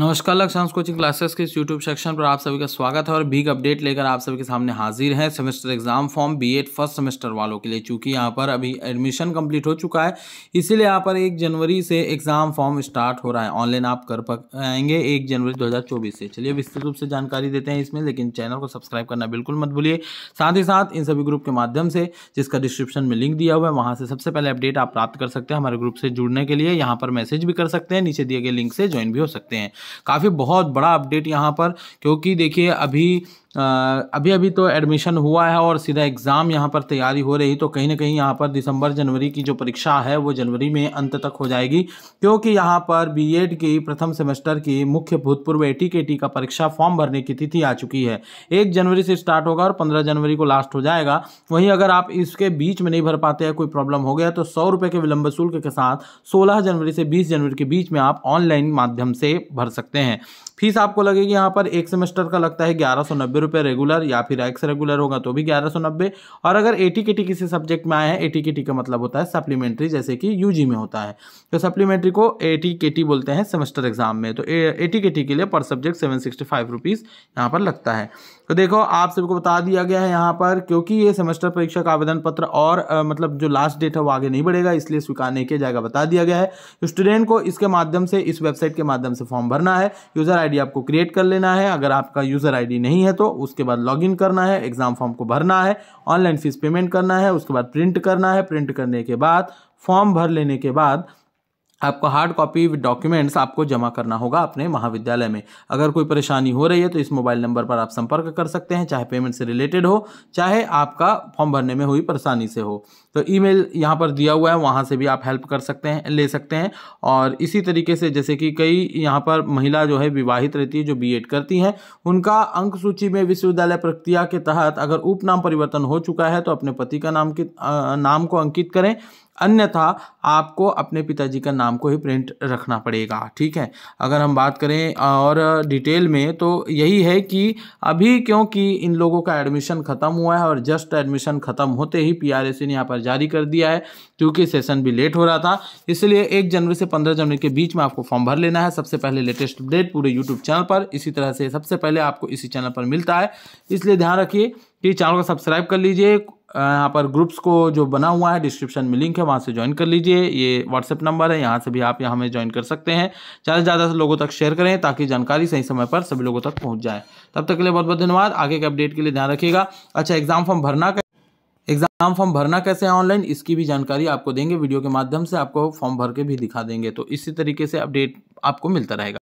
नमस्कार लक्ष्यांश coaching classes के इस यूट्यूब सेक्शन पर आप सभी का स्वागत है और बिग अपडेट लेकर आप सभी के सामने हाजिर हैं semester exam form B Ed first semester वालों के लिए चूंकि यहाँ पर अभी एडमिशन कंप्लीट हो चुका है इसीलिए यहाँ पर एक जनवरी से एग्जाम फॉर्म स्टार्ट हो रहा है ऑनलाइन आप कर पाएंगे एक जनवरी दो से चलिए विस्तृत रूप से जानकारी देते हैं इसमें लेकिन चैनल को सब्सक्राइब करना बिल्कुल मत भूलिए साथ ही साथ इन सभी ग्रुप के माध्यम से जिसका डिस्क्रिप्शन में लिंक दिया हुआ है वहाँ से सबसे पहले अपडेट आप प्राप्त कर सकते हैं हमारे ग्रुप से जुड़ने के लिए यहाँ पर मैसेज भी कर सकते हैं नीचे दिए गए लिंक से ज्वाइन भी हो सकते हैं काफ़ी बहुत बड़ा अपडेट यहाँ पर क्योंकि देखिए अभी अभी अभी तो एडमिशन हुआ है और सीधा एग्ज़ाम यहाँ पर तैयारी हो रही तो कहीं ना कहीं यहाँ पर दिसंबर जनवरी की जो परीक्षा है वो जनवरी में अंत तक हो जाएगी क्योंकि यहाँ पर बीएड की प्रथम सेमेस्टर की मुख्य भूतपूर्व एटीकेटी का परीक्षा फॉर्म भरने की तिथि आ चुकी है एक जनवरी से स्टार्ट होगा और पंद्रह जनवरी को लास्ट हो जाएगा वहीं अगर आप इसके बीच में नहीं भर पाते हैं कोई प्रॉब्लम हो गया तो सौ के विलंब शुल्क के साथ सोलह जनवरी से बीस जनवरी के बीच में आप ऑनलाइन माध्यम से भर सकते हैं फीस आपको लगेगी यहाँ पर एक सेमेस्टर का लगता है ग्यारह सौ नब्बे रुपये रेगुलर या फिर एक्स रेगुलर होगा तो भी ग्यारह सौ नब्बे और अगर ए टी के टी किसी सब्जेक्ट में आए हैं ए टी के टी का मतलब होता है सप्लीमेंट्री जैसे कि यू जी में होता है तो सप्लीमेंट्री को ए टी के टी बोलते हैं सेमेस्टर एग्जाम में तो ए टी के टी के लिए पर subject seven sixty five rupees यहाँ पर लगता है तो देखो आप सबको बता दिया गया है यहाँ पर क्योंकि ये सेमेस्टर परीक्षा का आवेदन पत्र और आ, मतलब जो लास्ट डेट है वो आगे नहीं बढ़ेगा इसलिए स्वीकार नहीं किया जाएगा बता दिया गया है स्टूडेंट तो को इसके माध्यम से इस वेबसाइट के माध्यम से फॉर्म भरना है यूज़र आई आईडी आपको क्रिएट कर लेना है अगर आपका यूज़र आईडी नहीं है तो उसके बाद लॉगिन करना है एग्ज़ाम फॉर्म को भरना है ऑनलाइन फीस पेमेंट करना है उसके बाद प्रिंट करना है प्रिंट करने के बाद फॉर्म भर लेने के बाद आपको हार्ड कॉपी डॉक्यूमेंट्स आपको जमा करना होगा अपने महाविद्यालय में अगर कोई परेशानी हो रही है तो इस मोबाइल नंबर पर आप संपर्क कर सकते हैं चाहे पेमेंट से रिलेटेड हो चाहे आपका फॉर्म भरने में हुई परेशानी से हो तो ईमेल यहाँ पर दिया हुआ है वहाँ से भी आप हेल्प कर सकते हैं ले सकते हैं और इसी तरीके से जैसे कि कई यहाँ पर महिला जो है विवाहित रहती है जो बी करती हैं उनका अंक सूची में विश्वविद्यालय प्रक्रिया के तहत अगर उपनाम परिवर्तन हो चुका है तो अपने पति का नाम की नाम को अंकित करें अन्यथा आपको अपने पिताजी का नाम को ही प्रिंट रखना पड़ेगा ठीक है अगर हम बात करें और डिटेल में तो यही है कि अभी क्योंकि इन लोगों का एडमिशन ख़त्म हुआ है और जस्ट एडमिशन ख़त्म होते ही पीआरएस ने यहाँ पर जारी कर दिया है क्योंकि सेशन भी लेट हो रहा था इसलिए एक जनवरी से पंद्रह जनवरी के बीच में आपको फॉर्म भर लेना है सबसे पहले लेटेस्ट अपडेट पूरे यूट्यूब चैनल पर इसी तरह से सबसे पहले आपको इसी चैनल पर मिलता है इसलिए ध्यान रखिए कि चैनल को सब्सक्राइब कर लीजिए यहाँ पर ग्रुप्स को जो बना हुआ है डिस्क्रिप्शन में लिंक है वहाँ से ज्वाइन कर लीजिए ये व्हाट्सएप नंबर है यहाँ से भी आप यहाँ हमें ज्वाइन कर सकते हैं ज़्यादा से ज़्यादा लोगों तक शेयर करें ताकि जानकारी सही समय पर सभी लोगों तक पहुँच जाए तब तक के लिए बहुत बहुत धन्यवाद आगे के अपडेट के लिए ध्यान रखिएगा अच्छा एग्जाम फॉर्म भरना एग्जाम फॉर्म भरना कैसे है ऑनलाइन इसकी भी जानकारी आपको देंगे वीडियो के माध्यम से आपको फॉर्म भर के भी दिखा देंगे तो इसी तरीके से अपडेट आपको मिलता रहेगा